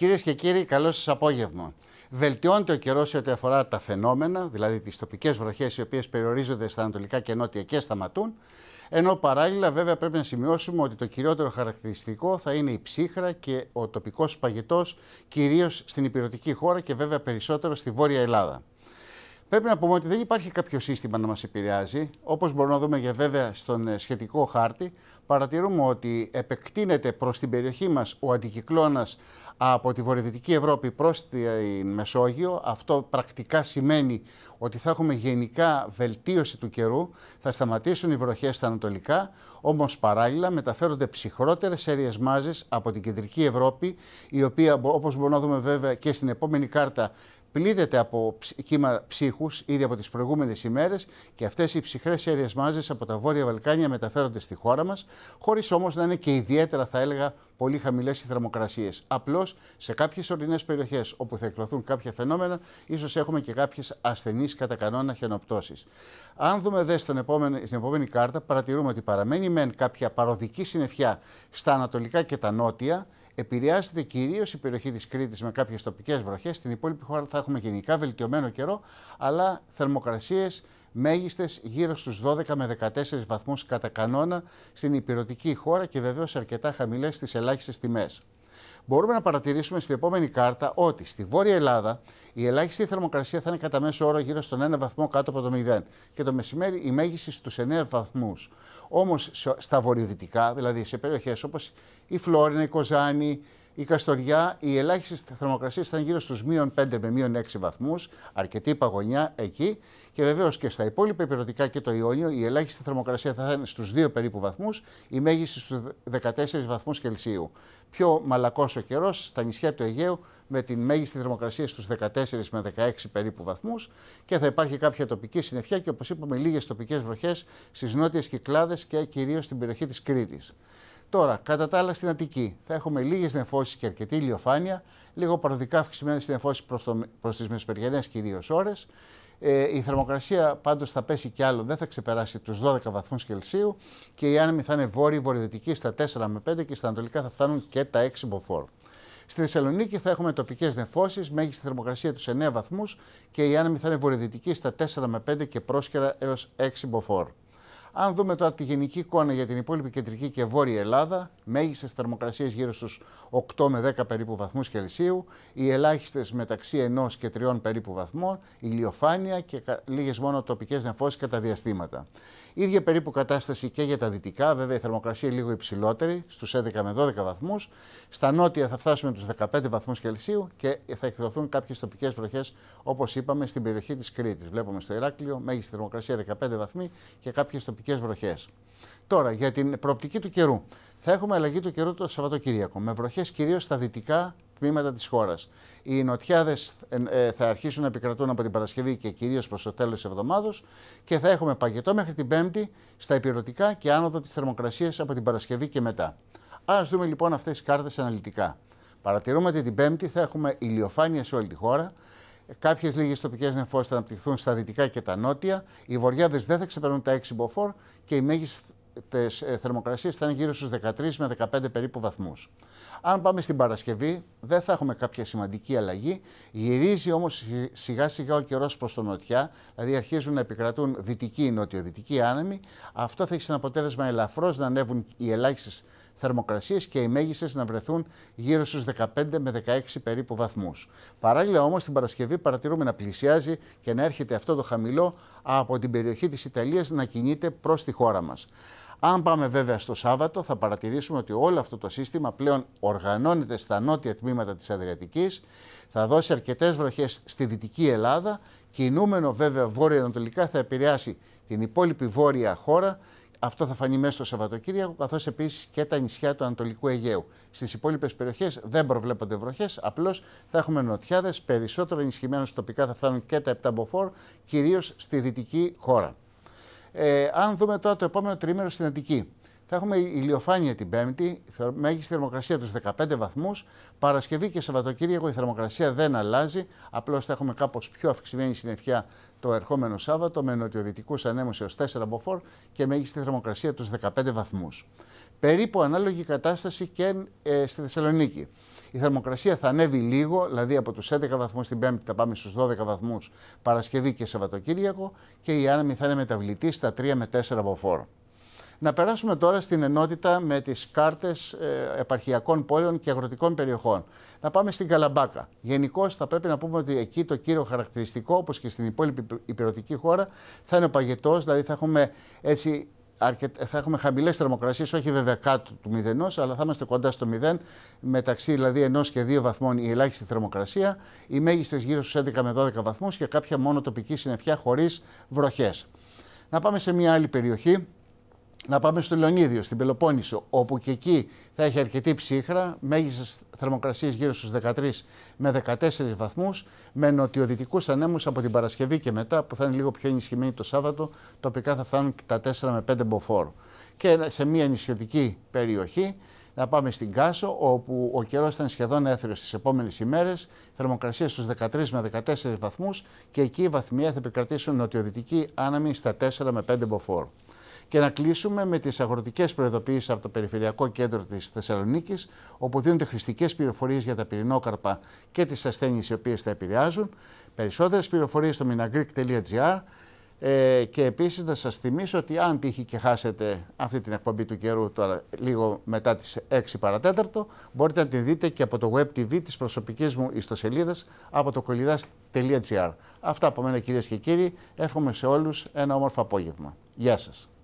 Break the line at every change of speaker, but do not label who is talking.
Κυρίες και κύριοι, καλό σας απόγευμα. Βελτιώνεται ο καιρός σε ό,τι αφορά τα φαινόμενα, δηλαδή τις τοπικές βροχές οι οποίες περιορίζονται στα ανατολικά και νότια και σταματούν. Ενώ παράλληλα, βέβαια, πρέπει να σημειώσουμε ότι το κυριότερο χαρακτηριστικό θα είναι η ψύχρα και ο τοπικός παγετός, κυρίως στην υπηρετική χώρα και βέβαια περισσότερο στη Βόρεια Ελλάδα. Πρέπει να πούμε ότι δεν υπάρχει κάποιο σύστημα να μας επηρεάζει. Όπως μπορούμε να δούμε και βέβαια στον ε, σχετικό χάρτη, παρατηρούμε ότι επεκτείνεται προς την περιοχή μας ο αντικυκλώνας από τη βορειοδυτική Ευρώπη προς τη ε, Μεσόγειο. Αυτό πρακτικά σημαίνει ότι θα έχουμε γενικά βελτίωση του καιρού, θα σταματήσουν οι βροχές στα ανατολικά, όμως παράλληλα μεταφέρονται ψυχρότερες αίριες μάζες από την κεντρική Ευρώπη, η οποία όπως μπορούμε να δούμε βέβαια και στην επόμενη κάρτα πλήττεται από κύμα ψύχους ήδη από τις προηγούμενες ημέρες και αυτές οι ψυχρές έριες μάζες από τα Βόρεια Βαλκάνια μεταφέρονται στη χώρα μας, χωρίς όμως να είναι και ιδιαίτερα θα έλεγα πολύ χαμηλές οι θερμοκρασίες. Απλώς σε κάποιες ορεινές περιοχές όπου θα εκπλωθούν κάποια φαινόμενα, ίσως έχουμε και κάποιες ασθενείς κατά κανόνα χιονοπτώσεις. Αν δούμε δε στην επόμενη, στην επόμενη κάρτα, παρατηρούμε ότι παραμένει μεν κάποια παροδική συννεφιά στα ανατολικά και τα νότια, Επηρεάζεται κυρίως η περιοχή της Κρήτης με κάποιες τοπικές βροχές. Στην υπόλοιπη χώρα θα έχουμε γενικά βελτιωμένο καιρό, αλλά θερμοκρασίες μέγιστες γύρω στους 12 με 14 βαθμούς κατά κανόνα στην υπηρετική χώρα και βεβαίως αρκετά χαμηλές στις ελάχιστες τιμές. Μπορούμε να παρατηρήσουμε στην επόμενη κάρτα ότι στη Βόρεια Ελλάδα η ελάχιστη θερμοκρασία θα είναι κατά μέσο όρο γύρω στον 1 βαθμό κάτω από το 0 και το μεσημέρι η μέγιστη στους 9 βαθμούς. Όμως στα βορειοδυτικά, δηλαδή σε περιοχές όπως η Φλόρινα, η Κοζάνη, η Καστοριά, οι ελάχιστε θερμοκρασίε ήταν γύρω στους μείον 5 με μείον 6 βαθμούς, αρκετή παγωνιά εκεί. Και βεβαίως και στα υπόλοιπα υπηρετικά και το Ιόνιο, η ελάχιστη θερμοκρασία θα ήταν στους 2 περίπου βαθμούς, η μέγιστη στους 14 βαθμούς Κελσίου. Πιο μαλακός ο καιρός στα νησιά του Αιγαίου, με τη μέγιστη θερμοκρασία στους 14 με 16 περίπου βαθμούς και θα υπάρχει κάποια τοπική συννεφιά και όπως είπαμε, λίγες τοπικές βροχές στις νότιες κυκλάδες και κυρίως στην περιοχή της Κρήτης. Τώρα, κατά τα άλλα στην Αττική θα έχουμε λίγες νεφώσεις και αρκετή ηλιοφάνεια, λίγο παροδικά αυξημένες νεφώσεις προς τι μεσημεριανέ κυρίως ώρες. Ε, η θερμοκρασία πάντως θα πέσει κι άλλο, δεν θα ξεπεράσει τους 12 βαθμούς Κελσίου και οι άνεμοι θα ειναι βορειο βόρειοι-βορειοδυτικοί στα 4 με 5 και στα ανατολικά θα φτάνουν και τα 6 μποφόρ. Στη Θεσσαλονίκη θα έχουμε τοπικές νεφώσεις, μέγιστη θερμοκρασία τους 9 βαθμούς και οι άνεμοι θα είναι βορειοδυτικοί στα 4 με 5 και πρόσκαιρα έως 6 μποφόρ. Αν δούμε τώρα τη γενική εικόνα για την υπόλοιπη κεντρική και βόρεια Ελλάδα, μέγιστες θερμοκρασίες γύρω στους 8 με 10 περίπου βαθμούς Κελσίου, οι ελάχιστες μεταξύ 1 και 3 περίπου βαθμών, ηλιοφάνεια και λίγες μόνο τοπικές νεφώσεις κατά διαστήματα. ίδια περίπου κατάσταση και για τα δυτικά, βέβαια η θερμοκρασία λίγο υψηλότερη, στους 11 με 12 βαθμούς. Στα νότια θα φτάσουμε τους 15 βαθμούς Κελσίου και θα εκδοθούν κάποιες τοπικές βροχές, όπως είπαμε, στην περιοχή της Κρήτης. Βλέπουμε στο Ηράκλειο, μέγιστη θερμοκρασία 15 βαθμοί και κάποιες τοπικές τοπικέ βροχές. Τώρα, για την προοπτική του καιρού. Θα έχουμε αλλαγή του καιρού το Σαββατοκύριακο, με βροχές κυρίως στα δυτικά τμήματα της χώρας. Οι νοτιάδες ε, ε, θα αρχίσουν να επικρατούν από την Παρασκευή και κυρίως προς το τέλος της εβδομάδα και θα έχουμε παγετό μέχρι την Πέμπτη στα υπηρετικά και άνοδο της θερμοκρασίας από την Παρασκευή και μετά. Ας δούμε λοιπόν αυτές τις κάρτες αναλυτικά. Παρατηρούμε ότι την Πέμπτη θα έχουμε ηλιοφάνεια σε όλη τη χώρα, Κάποιες λίγες τοπικές νεφώσει θα αναπτυχθούν στα δυτικά και τα νότια. Οι βορειάδε δεν θα ξεπερνούν τα 6 μποφόρ και οι μέγιστες θερμοκρασίες θα είναι γύρω στους 13 με 15 περίπου βαθμούς. Αν πάμε στην Παρασκευή, δεν θα έχουμε κάποια σημαντική αλλαγή. Γυρίζει όμως σιγά σιγά ο καιρός προς το νοτιά, δηλαδή αρχίζουν να επικρατούν δυτικοί ή νοτιοδυτικοί άνεμοι. Αυτό θα έχει σαν αποτέλεσμα ελαφρώς να ανέβουν οι ελάχιστες θερμοκρασίες και οι μέγιστες να βρεθούν γύρω στους 15 με 16 περίπου βαθμούς. Παράλληλα όμως την Παρασκευή παρατηρούμε να πλησιάζει και να έρχεται αυτό το χαμηλό από την περιοχή της Ιταλίας να κινείται προς τη χώρα μας. Αν πάμε βέβαια στο Σάββατο, θα παρατηρήσουμε ότι όλο αυτό το σύστημα πλέον οργανώνεται στα νότια τμήματα της Αδριατικής, θα δώσει αρκετές βροχές στη Δυτική Ελλάδα, κινούμενο βέβαια βόρεια-ανατολικά θα επηρεάσει την υπόλοιπη βόρεια χώρα αυτό θα φανεί μέσα στο Σαββατοκύριακο, καθώς επίσης και τα νησιά του Ανατολικού Αιγαίου. Στις υπόλοιπες περιοχές δεν προβλέπονται βροχές, απλώς θα έχουμε νοτιάδες περισσότερο ενισχυμένο τοπικά θα φτάνουν και τα επταμποφόρ, κυρίως στη δυτική χώρα. Ε, αν δούμε τώρα το επόμενο τρίμερο στην Αττική. Θα έχουμε ηλιοφάνεια την Πέμπτη, μέγιστη θερμοκρασία τους 15 βαθμούς. Παρασκευή και Σαββατοκύριακο η θερμοκρασία δεν αλλάζει. Απλώς θα έχουμε κάπως πιο αυξημένη συννεφιά το ερχόμενο Σάββατο με νοτιοδυτικούς ανέμους έως 4 μποφόρ και μέγιστη θερμοκρασία τους 15 βαθμούς. Περίπου ανάλογη κατάσταση και ε, στη Θεσσαλονίκη. Η θερμοκρασία θα ανέβει λίγο, δηλαδή από τους 11 βαθμούς την Πέμπτη θα πάμε στους 12 βαθμούς Παρασκευή και Σαββατοκύριακο και η άνεμη θα είναι μεταβλητή στα 3 με 4 μποφόρ. Να περάσουμε τώρα στην ενότητα με τις κάρτες ε, επαρχιακών πόλεων και αγροτικών περιοχών. Να πάμε στην Καλαμπάκα. Γενικώ θα πρέπει να πούμε ότι εκεί το κύριο χαρακτηριστικό, όπως και στην υπόλοιπη υπηρετική χώρα, θα είναι ο παγετός, δηλαδή θα έχουμε έτσι θα έχουμε χαμηλές θερμοκρασίες, όχι βέβαια κάτω του μηδενός, αλλά θα είμαστε κοντά στο μηδέν, μεταξύ δηλαδή ενός και δύο βαθμών η ελάχιστη θερμοκρασία, οι μέγιστες γύρω στους 11 με 12 βαθμούς και κάποια μόνο τοπική συννεφιά χωρίς βροχές. Να πάμε σε μια άλλη περιοχή, να πάμε στο Λεωνίδιο, στην Πελοπόννησο, όπου και εκεί θα έχει αρκετή ψύχρα, μέγιστες θερμοκρασίες γύρω στους 13 με 14 βαθμούς, με νοτιοδυτικούς ανέμους από την Παρασκευή και μετά, που θα είναι λίγο πιο ενισχυμένοι το Σάββατο, τοπικά θα φτάνουν τα 4 με 5 μποφόρ. Και σε μια νησιωτική περιοχή, να πάμε στην Κάσο, όπου ο καιρός ήταν σχεδόν έθριο στις επόμενες ημέρες, θερμοκρασία στου 13 με 14 βαθμούς και εκεί η βαθμία θα επικρατήσουν νοτιοδυτική άναμη στα 4 με 5 μποφόρ. Και να κλείσουμε με τις αγροτικές προειδοποιήσει από το Περιφερειακό Κέντρο της Θεσσαλονίκης, όπου δίνονται χρηστικές πληροφορίες για τα πυρηνόκαρπα και τις ασθένειες οι οποίες τα επηρεάζουν. Περισσότερες πληροφορίες στο minagreek.gr Ε, και επίσης να σας θυμίσω ότι αν τύχει και χάσετε αυτή την εκπομπή του καιρού τώρα λίγο μετά τις 6 παρατέταρτο μπορείτε να την δείτε και από το web tv της προσωπικής μου ιστοσελίδας από το κολυδά.gr. Αυτά από μένα κυρίες και κύριοι. Εύχομαι σε όλους ένα όμορφο απόγευμα. Γεια σας.